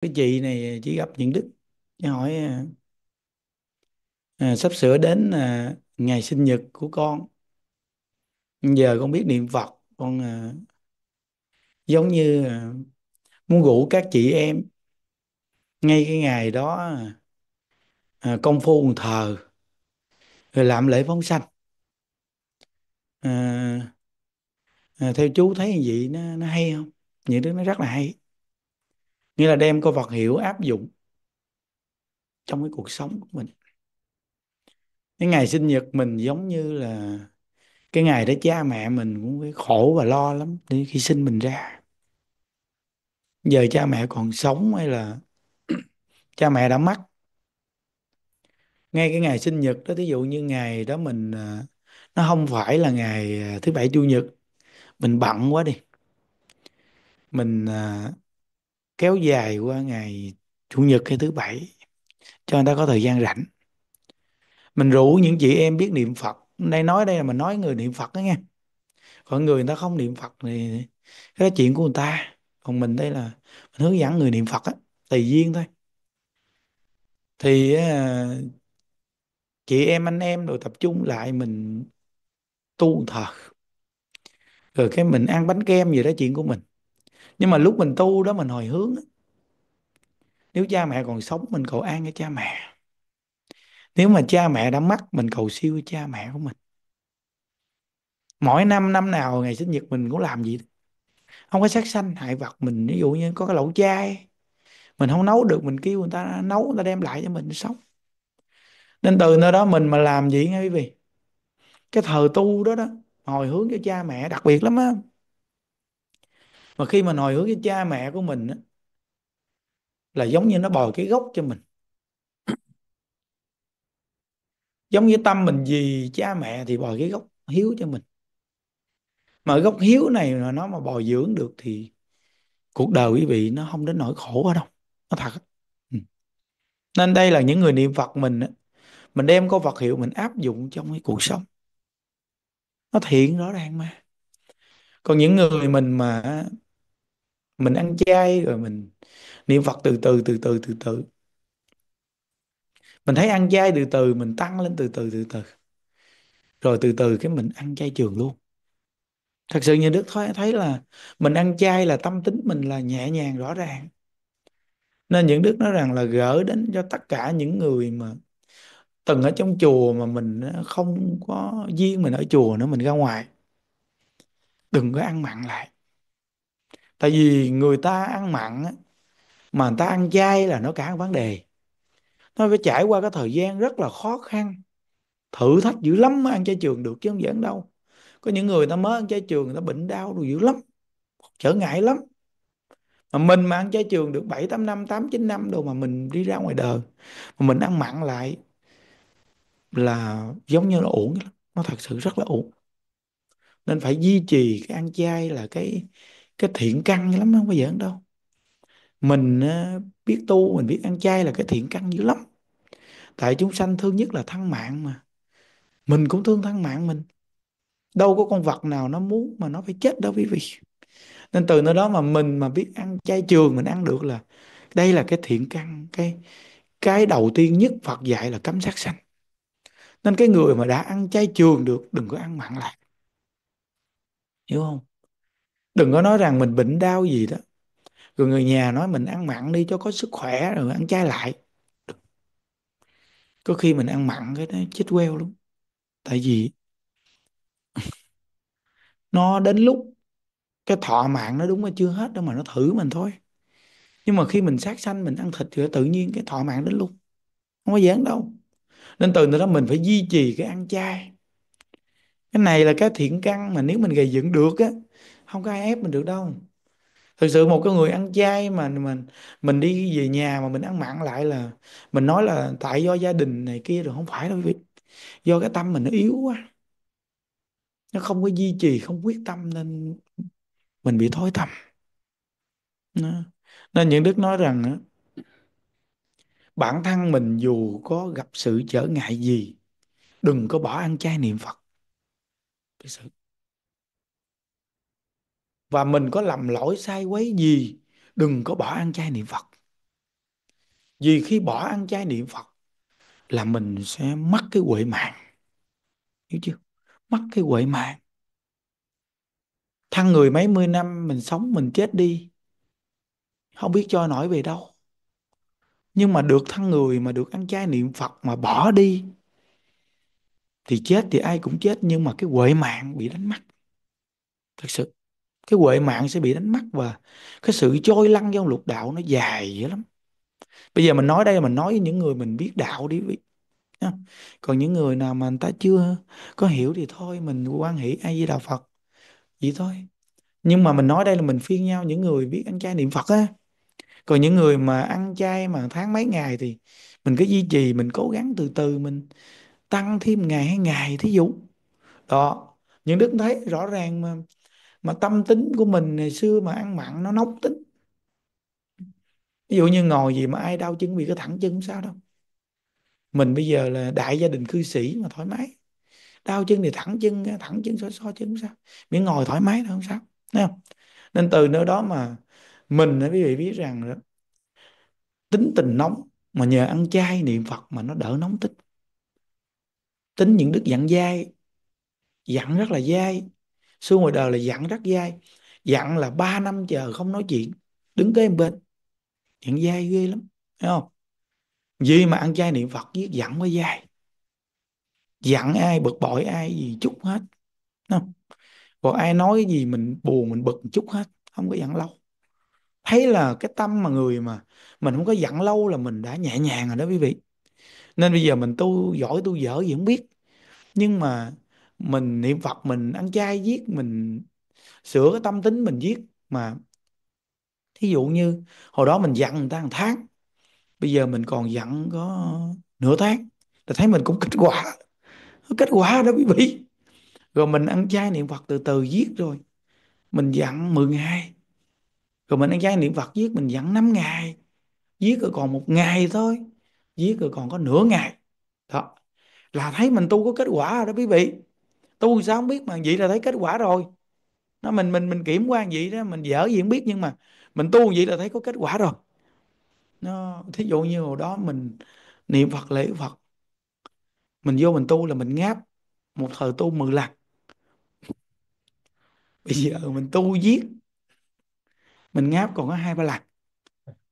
cái chị này chỉ gặp những đức chị hỏi à, à, sắp sửa đến à, ngày sinh nhật của con giờ con biết niệm phật con à, giống như à, muốn rủ các chị em ngay cái ngày đó à, công phu một thờ rồi làm lễ phóng sanh à, à, theo chú thấy gì vậy nó nó hay không những đứa nó rất là hay nghĩa là đem cái vật hiểu áp dụng trong cái cuộc sống của mình cái ngày sinh nhật mình giống như là cái ngày đó cha mẹ mình cũng phải khổ và lo lắm để khi sinh mình ra giờ cha mẹ còn sống hay là cha mẹ đã mất ngay cái ngày sinh nhật đó ví dụ như ngày đó mình à, nó không phải là ngày à, thứ bảy chủ nhật mình bận quá đi mình à, kéo dài qua ngày chủ nhật hay thứ bảy cho người ta có thời gian rảnh mình rủ những chị em biết niệm Phật đây nói đây là mình nói người niệm Phật đó nghe còn người người ta không niệm Phật thì cái đó chuyện của người ta còn mình đây là mình hướng dẫn người niệm Phật á tùy duyên thôi thì à, chị em anh em rồi tập trung lại mình tu thờ rồi cái mình ăn bánh kem gì đó chuyện của mình nhưng mà lúc mình tu đó mình hồi hướng nếu cha mẹ còn sống mình cầu an cho cha mẹ nếu mà cha mẹ đã mất mình cầu siêu cho cha mẹ của mình mỗi năm năm nào ngày sinh nhật mình cũng làm gì không có sát sanh hại vật mình ví dụ như có cái lẩu chai mình không nấu được mình kêu người ta nấu người ta đem lại cho mình sống nên từ nơi đó mình mà làm gì nghe quý vị cái thờ tu đó đó hồi hướng cho cha mẹ đặc biệt lắm á mà khi mà hồi hướng với cha mẹ của mình á, là giống như nó bồi cái gốc cho mình giống như tâm mình gì cha mẹ thì bồi cái gốc hiếu cho mình mà gốc hiếu này mà nó mà bồi dưỡng được thì cuộc đời quý vị nó không đến nỗi khổ ở đâu nó thật ừ. nên đây là những người niệm phật mình mình đem câu Phật hiệu mình áp dụng trong cái cuộc sống nó thiện rõ ràng mà còn những người mình mà mình ăn chay rồi mình niệm Phật từ từ từ từ từ từ mình thấy ăn chay từ từ mình tăng lên từ từ từ từ rồi từ từ cái mình ăn chay trường luôn thật sự như đức thấy là mình ăn chay là tâm tính mình là nhẹ nhàng rõ ràng nên những đức nói rằng là gỡ đến cho tất cả những người mà từng ở trong chùa mà mình ờ, không có duyên mình ở chùa nữa mình ra ngoài đừng có ăn mặn lại tại vì người ta ăn mặn mà người ta ăn chay là nó cả vấn đề nó phải trải qua cái thời gian rất là khó khăn thử thách dữ lắm mới ăn chay trường được chứ không giỡn đâu có những người ta mới ăn chay trường người ta bệnh đau rồi dữ lắm trở ngại lắm mà mình mà ăn chay trường được 7, 8 năm, 8, 9 năm đâu mà mình đi ra ngoài đời mà mình ăn mặn lại là giống như là uổng nó thật sự rất là ổn nên phải duy trì cái ăn chay là cái cái thiện căn dữ lắm không phải giỡn đâu mình ờ, biết tu mình biết ăn chay là cái thiện căn dữ lắm tại chúng sanh thương nhất là thân mạng mà mình cũng thương thân mạng mình đâu có con vật nào nó muốn mà nó phải chết đâu quý vị nên từ nơi đó mà mình mà biết ăn chay trường mình ăn được là đây là cái thiện căn cái cái đầu tiên nhất Phật dạy là cấm sát sanh nên cái người mà đã ăn chay trường được đừng có ăn mặn lại hiểu không đừng có nói rằng mình bệnh đau gì đó rồi người nhà nói mình ăn mặn đi cho có sức khỏe rồi ăn chay lại có khi mình ăn mặn cái nó chết queo luôn tại vì nó đến lúc cái thọ mạng nó đúng là chưa hết đâu mà nó thử mình thôi nhưng mà khi mình sát sanh mình ăn thịt thì tự nhiên cái thọ mạng đến luôn không có gián đâu nên từ từ đó mình phải duy trì cái ăn chay cái này là cái thiện căn mà nếu mình gây dựng được á không có ai ép mình được đâu thực sự một cái người ăn chay mà mình mình đi về nhà mà mình ăn mặn lại là mình nói là tại do gia đình này kia rồi không phải đâu vì do cái tâm mình nó yếu quá nó không có duy trì không quyết tâm nên mình bị thối tâm nên những đức nói rằng bản thân mình dù có gặp sự trở ngại gì đừng có bỏ ăn chay niệm phật cái sự và mình có lầm lỗi sai quấy gì đừng có bỏ ăn chay niệm phật vì khi bỏ ăn chay niệm phật là mình sẽ mất cái huệ mạng hiểu chưa mất cái huệ mạng thăng người mấy mươi năm mình sống mình chết đi không biết cho nổi về đâu nhưng mà được thăng người mà được ăn chay niệm phật mà bỏ đi thì chết thì ai cũng chết nhưng mà cái huệ mạng bị đánh mất thật sự cái huệ mạng sẽ bị đánh mất và cái sự trôi lăn trong lục đạo nó dài dữ lắm bây giờ mình nói đây mình nói với những người mình biết đạo đi còn những người nào mà người ta chưa có hiểu thì thôi mình quan hỷ ai với đạo phật vậy thôi nhưng mà mình nói đây là mình phiên nhau những người biết ăn chay niệm phật á còn những người mà ăn chay mà tháng mấy ngày thì mình cứ duy trì mình cố gắng từ từ mình tăng thêm ngày hay ngày thí dụ đó những đức thấy rõ ràng mà mà tâm tính của mình ngày xưa mà ăn mặn nó nóng tính ví dụ như ngồi gì mà ai đau chân bị cái thẳng chân không sao đâu mình bây giờ là đại gia đình cư sĩ mà thoải mái đau chân thì thẳng chân thẳng chân so so chân không sao miễn ngồi thoải mái thôi không sao thấy không nên từ nơi đó mà mình quý vị biết rằng đó, tính tình nóng mà nhờ ăn chay niệm phật mà nó đỡ nóng tính tính những đức dặn dai dặn rất là dai xuống ngoài đời là dặn rất dai dặn là 3 năm chờ không nói chuyện đứng kế bên dặn dai ghê lắm thấy không vì mà ăn chay niệm phật giết dặn mới dai dặn ai bực bội ai gì chút hết không còn ai nói gì mình buồn mình bực chút hết không có dặn lâu thấy là cái tâm mà người mà mình không có dặn lâu là mình đã nhẹ nhàng rồi đó quý vị nên bây giờ mình tu giỏi tu dở gì không biết nhưng mà mình niệm Phật mình ăn chay giết mình sửa cái tâm tính mình giết mà thí dụ như hồi đó mình dặn người ta một tháng bây giờ mình còn dặn có nửa tháng là thấy mình cũng kết quả kết quả đó quý vị rồi mình ăn chay niệm Phật từ từ giết rồi mình dặn 10 ngày rồi mình ăn chay niệm Phật giết mình dặn 5 ngày giết rồi còn một ngày thôi giết rồi còn có nửa ngày đó là thấy mình tu có kết quả rồi đó quý vị tôi sao không biết mà vậy là thấy kết quả rồi nó mình mình mình kiểm quan vậy đó mình dở gì không biết nhưng mà mình tu vậy là thấy có kết quả rồi nó thí dụ như hồi đó mình niệm Phật lễ Phật mình vô mình tu là mình ngáp một thời tu mười lần bây giờ mình tu giết mình ngáp còn có hai ba lần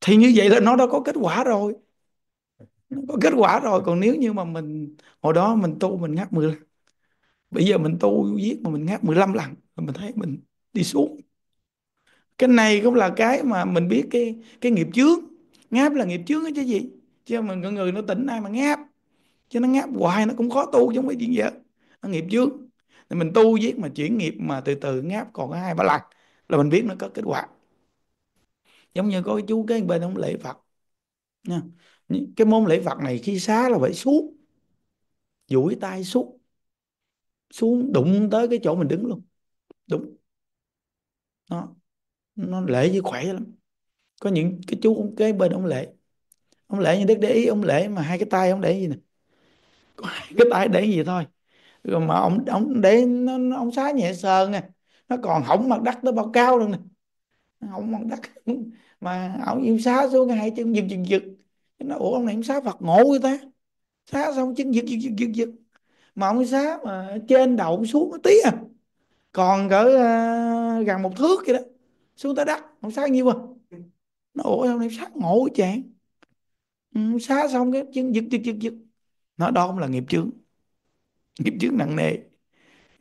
thì như vậy là nó đã có kết quả rồi nó có kết quả rồi còn nếu như mà mình hồi đó mình tu mình ngáp mười lần bây giờ mình tu viết mà mình ngáp 15 lần mình thấy mình đi xuống cái này cũng là cái mà mình biết cái cái nghiệp chướng ngáp là nghiệp chướng chứ gì chứ mà người, người nó tỉnh ai mà ngáp chứ nó ngáp hoài nó cũng khó tu giống không chuyện gì nó nghiệp chướng thì mình tu viết mà chuyển nghiệp mà từ từ ngáp còn có hai ba lần là mình biết nó có kết quả giống như có cái chú cái bên ông lễ phật nha cái môn lễ phật này khi xá là phải suốt duỗi tay suốt xuống đụng tới cái chỗ mình đứng luôn đúng nó nó lễ như khỏe lắm có những cái chú cái bên ông lễ ông lễ như đức để ý ông lễ mà hai cái tay ông để gì nè có hai cái tay để gì thôi rồi mà ông ông để nó, nó ông xá nhẹ sờn nè nó còn hỏng mặt đất tới bao cao luôn nè hỏng mặt đất mà ông yêu xá xuống cái hai chân giật giật giật nó ủa ông này ông xá phật ngộ người ta xá xong chân giật giật giật giật giật mà ông xá mà trên đầu ông xuống tí à còn cỡ uh, gần một thước vậy đó xuống tới đất ông xá nhiêu à nó ủa sao này xá ngộ chàng ừ, xá xong cái chân giật giật giật giật nó đó cũng là nghiệp chướng nghiệp chướng nặng nề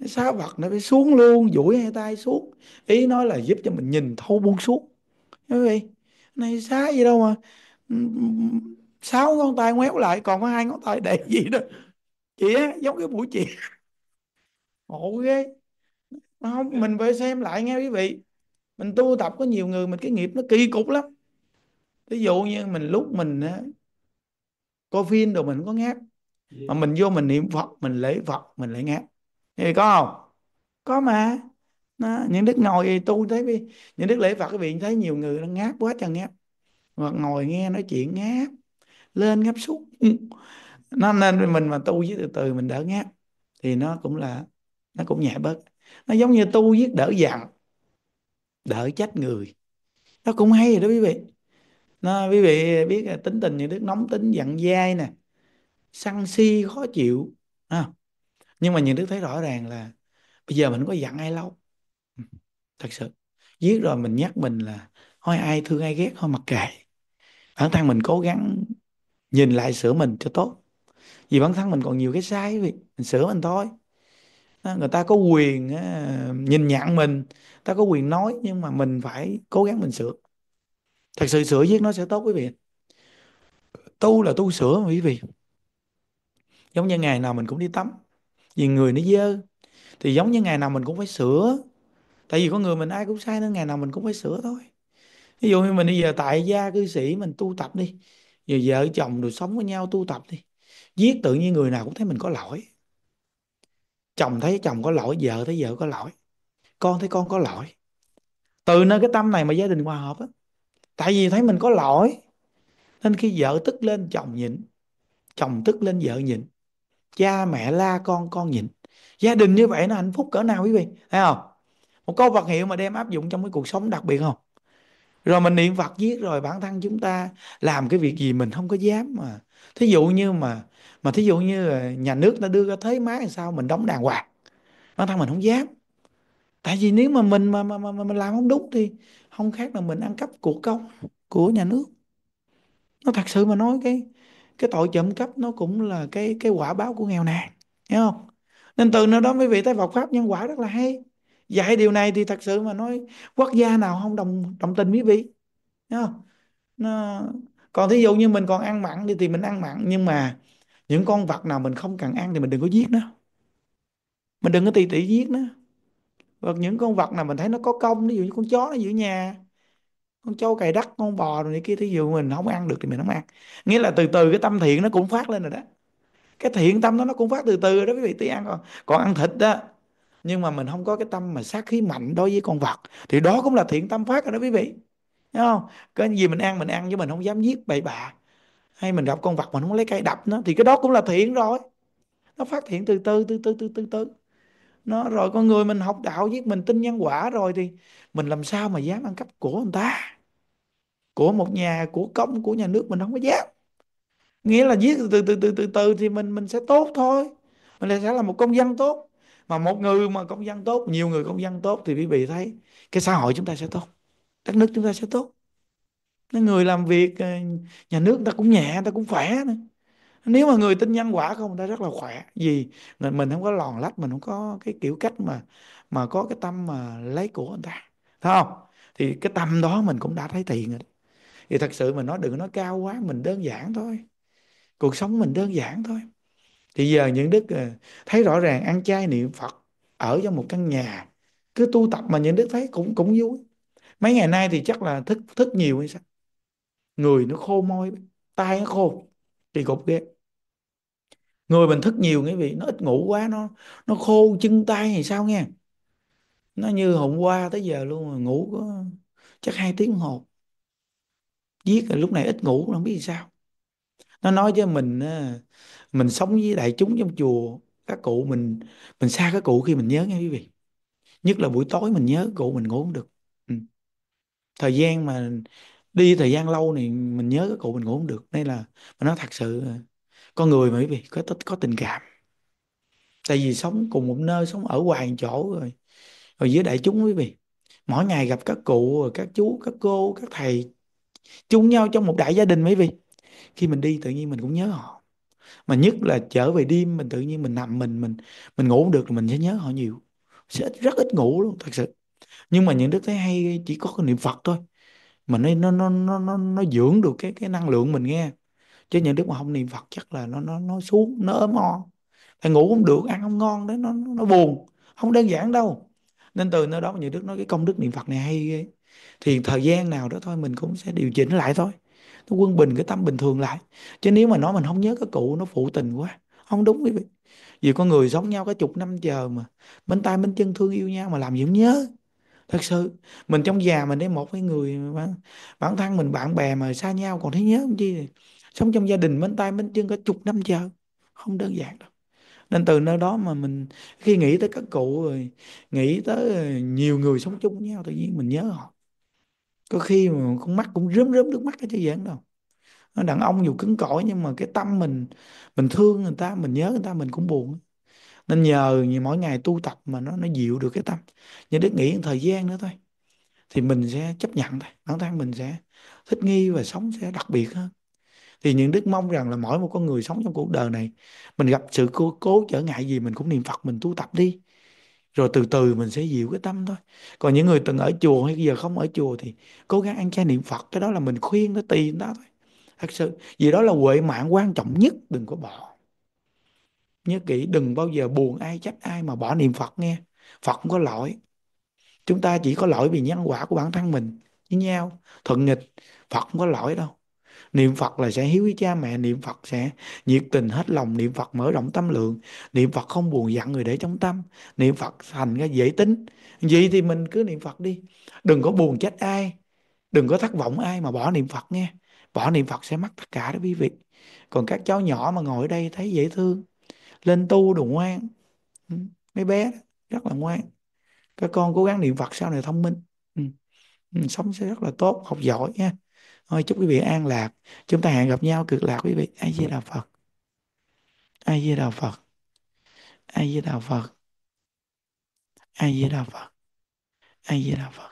xá vật nó phải xuống luôn duỗi hai tay xuống ý nói là giúp cho mình nhìn thấu buông xuống quý vị này xá gì đâu mà ừ, ừ, ừ, sáu ngón tay ngoéo lại còn có hai ngón tay để gì đó chị á giống cái buổi chị ngộ ghê không dạ. mình về xem lại nghe quý vị mình tu tập có nhiều người mình cái nghiệp nó kỳ cục lắm ví dụ như mình lúc mình á coi phim rồi mình có ngáp dạ. mà mình vô mình niệm phật mình lễ phật mình lại ngáp thì có không có mà đó, những đức ngồi tu thấy những đức lễ phật cái vị thấy nhiều người nó ngáp quá trời ngáp hoặc ngồi nghe nói chuyện ngáp lên ngáp xuống nó nên mình mà tu với từ từ mình đỡ ngáp thì nó cũng là nó cũng nhẹ bớt nó giống như tu giết đỡ giận đỡ trách người nó cũng hay rồi đó quý vị nó quý vị biết là tính tình như đức nóng tính giận dai nè săn si khó chịu à. nhưng mà nhìn đức thấy rõ ràng là bây giờ mình có giận ai lâu ừ, thật sự giết rồi mình nhắc mình là thôi ai thương ai ghét thôi mặc kệ bản thân mình cố gắng nhìn lại sửa mình cho tốt vì bản thân mình còn nhiều cái sai vì mình sửa mình thôi người ta có quyền nhìn nhận mình ta có quyền nói nhưng mà mình phải cố gắng mình sửa thật sự sửa giết nó sẽ tốt quý vị tu là tu sửa quý vị giống như ngày nào mình cũng đi tắm vì người nó dơ thì giống như ngày nào mình cũng phải sửa tại vì có người mình ai cũng sai nên ngày nào mình cũng phải sửa thôi ví dụ như mình bây giờ tại gia cư sĩ mình tu tập đi giờ vợ chồng rồi sống với nhau tu tập đi giết tự nhiên người nào cũng thấy mình có lỗi chồng thấy chồng có lỗi vợ thấy vợ có lỗi con thấy con có lỗi từ nơi cái tâm này mà gia đình hòa hợp á tại vì thấy mình có lỗi nên khi vợ tức lên chồng nhịn chồng tức lên vợ nhịn cha mẹ la con con nhịn gia đình như vậy nó hạnh phúc cỡ nào quý vị thấy không một câu vật hiệu mà đem áp dụng trong cái cuộc sống đặc biệt không rồi mình niệm Phật giết rồi bản thân chúng ta làm cái việc gì mình không có dám mà thí dụ như mà mà thí dụ như nhà nước nó đưa ra thuế má thì sao mình đóng đàng hoàng bản thân mình không dám tại vì nếu mà mình mà, mà, mà, mà mình làm không đúng thì không khác là mình ăn cắp của công của nhà nước nó thật sự mà nói cái cái tội trộm cắp nó cũng là cái cái quả báo của nghèo nàn hiểu không nên từ nơi đó mấy vị thấy Phật pháp nhân quả rất là hay dạy điều này thì thật sự mà nói quốc gia nào không đồng đồng tình với vị hiểu không nó còn thí dụ như mình còn ăn mặn đi thì mình ăn mặn nhưng mà những con vật nào mình không cần ăn thì mình đừng có giết nó mình đừng có tùy tỉ giết nó hoặc những con vật nào mình thấy nó có công ví dụ như con chó nó giữ nhà con trâu cày đất con bò rồi này kia thí dụ mình không ăn được thì mình không ăn nghĩa là từ từ cái tâm thiện nó cũng phát lên rồi đó cái thiện tâm đó nó cũng phát từ từ rồi đó quý vị tí ăn còn còn ăn thịt đó nhưng mà mình không có cái tâm mà sát khí mạnh đối với con vật thì đó cũng là thiện tâm phát rồi đó quý vị Thấy không cái gì mình ăn mình ăn chứ mình không dám giết bậy bạ hay mình gặp con vật mình không lấy cây đập nó thì cái đó cũng là thiện rồi nó phát triển từ từ từ từ từ từ từ nó rồi con người mình học đạo giết mình tin nhân quả rồi thì mình làm sao mà dám ăn cắp của người ta của một nhà của công của nhà nước mình không có dám nghĩa là giết từ từ từ từ từ từ thì mình mình sẽ tốt thôi mình sẽ là một công dân tốt mà một người mà công dân tốt nhiều người công dân tốt thì quý vị thấy cái xã hội chúng ta sẽ tốt đất nước chúng ta sẽ tốt người làm việc ờ, nhà nước người ta cũng nhẹ người ta cũng khỏe nữa nếu mà người tin nhân quả không người ta rất là khỏe vì mình không có lòn lách mình không có cái kiểu cách mà mà có cái tâm mà lấy của người ta thấy không thì cái tâm đó mình cũng đã thấy tiền rồi thì thật sự mình nói đừng nói cao quá mình đơn giản thôi cuộc sống mình đơn giản thôi thì giờ những đức ờ, thấy rõ ràng ăn chay niệm phật ở trong một căn nhà cứ tu tập mà những đức thấy cũng cũng vui mấy ngày nay thì chắc là thức thức nhiều hay sao người nó khô môi tai nó khô kỳ cục ghê người mình thức nhiều nghe vị nó ít ngủ quá nó nó khô chân tay thì sao nghe nó như hôm qua tới giờ luôn rồi ngủ có chắc hai tiếng hồ Viết là lúc này ít ngủ không biết sao nó nói với mình ờ, mình sống với đại chúng trong chùa các cụ mình mình xa các cụ khi mình nhớ nghe quý vị nhất là buổi tối mình nhớ cụ mình ngủ không được thời gian mà đi thời gian lâu này mình nhớ cái cụ mình ngủ không được nên là mà nó thật sự con người mà quý vị có có tình cảm tại vì sống cùng một nơi sống ở hoài một chỗ rồi rồi giữa đại chúng quý vị mỗi ngày gặp các cụ các chú các cô các thầy chung nhau trong một đại gia đình quý vị khi mình đi tự nhiên mình cũng nhớ họ mà nhất là trở về đêm mình tự nhiên mình nằm mình mình mình ngủ không được là mình sẽ nhớ họ nhiều sẽ rất ít ngủ luôn thật sự nhưng mà những đức thấy hay chỉ có cái niệm Phật thôi mà nó nó nó nó nó, nó dưỡng được cái cái năng lượng mình nghe chứ những đức mà không niệm Phật chắc là nó nó nó xuống nó ốm o phải ngủ không được ăn không ngon đấy nó nó buồn không đơn giản đâu nên từ nơi đó mà những đức nói cái công đức niệm Phật này hay ghê thì thời gian nào đó thôi mình cũng sẽ điều chỉnh lại thôi nó quân bình cái tâm bình thường lại chứ nếu mà nói mình không nhớ cái cụ nó phụ tình quá không đúng quý vị vì con người sống nhau cả chục năm chờ mà bên tay bên chân thương yêu nhau mà làm gì không nhớ thật sự mình trong già mình thấy một cái người bản, bản thân mình bạn bè mà xa nhau còn thấy nhớ không chi sống trong gia đình bên tay bên chân cả chục năm chờ không đơn giản đâu nên từ nơi đó mà mình khi nghĩ tới các cụ rồi nghĩ tới ờ, nhiều người sống chung với nhau tự nhiên mình nhớ họ có khi mà con mắt cũng rớm rớm nước mắt cái chứ giản đâu đàn ông dù cứng cỏi nhưng mà cái tâm mình mình thương người ta mình nhớ người ta mình cũng buồn nên nhờ như mỗi ngày tu tập mà nó nó dịu được cái tâm nhưng đức nghĩ thời gian nữa thôi thì mình sẽ chấp nhận thôi bản thân mình sẽ thích nghi và sống sẽ đặc biệt hơn thì những đức mong rằng là mỗi một con người sống trong cuộc đời này mình gặp sự cố, cố trở ngại gì mình cũng niệm phật mình tu tập đi rồi từ từ mình sẽ dịu cái tâm thôi còn những người từng ở chùa hay giờ không ở chùa thì cố gắng ăn chay niệm phật cái đó là mình khuyên nó tùy nó thôi thật sự vì đó là huệ mạng quan trọng nhất đừng có bỏ nhớ kỹ đừng bao giờ buồn ai trách ai mà bỏ niệm phật nghe phật không có lỗi chúng ta chỉ có lỗi vì nhân quả của bản thân mình với nhau thuận nghịch phật không có lỗi đâu niệm phật là sẽ hiếu với cha mẹ niệm phật sẽ nhiệt tình hết lòng niệm phật mở rộng tâm lượng niệm phật không buồn giận người để trong tâm niệm phật thành ra dễ tính vậy thì mình cứ niệm phật đi đừng có buồn trách ai đừng có thất vọng ai mà bỏ niệm phật nghe bỏ niệm phật sẽ mất tất cả đó quý vị còn các cháu nhỏ mà ngồi ở đây thấy dễ thương lên tu đồ ngoan ừ, mấy bé rất là ngoan các con cố gắng niệm phật sau này thông minh ừ. Ừ, sống sẽ rất là tốt học giỏi nha thôi chúc quý vị an lạc chúng ta hẹn gặp nhau cực lạc quý vị a di đà phật a di đà phật a di đà phật a di đà phật a di đà phật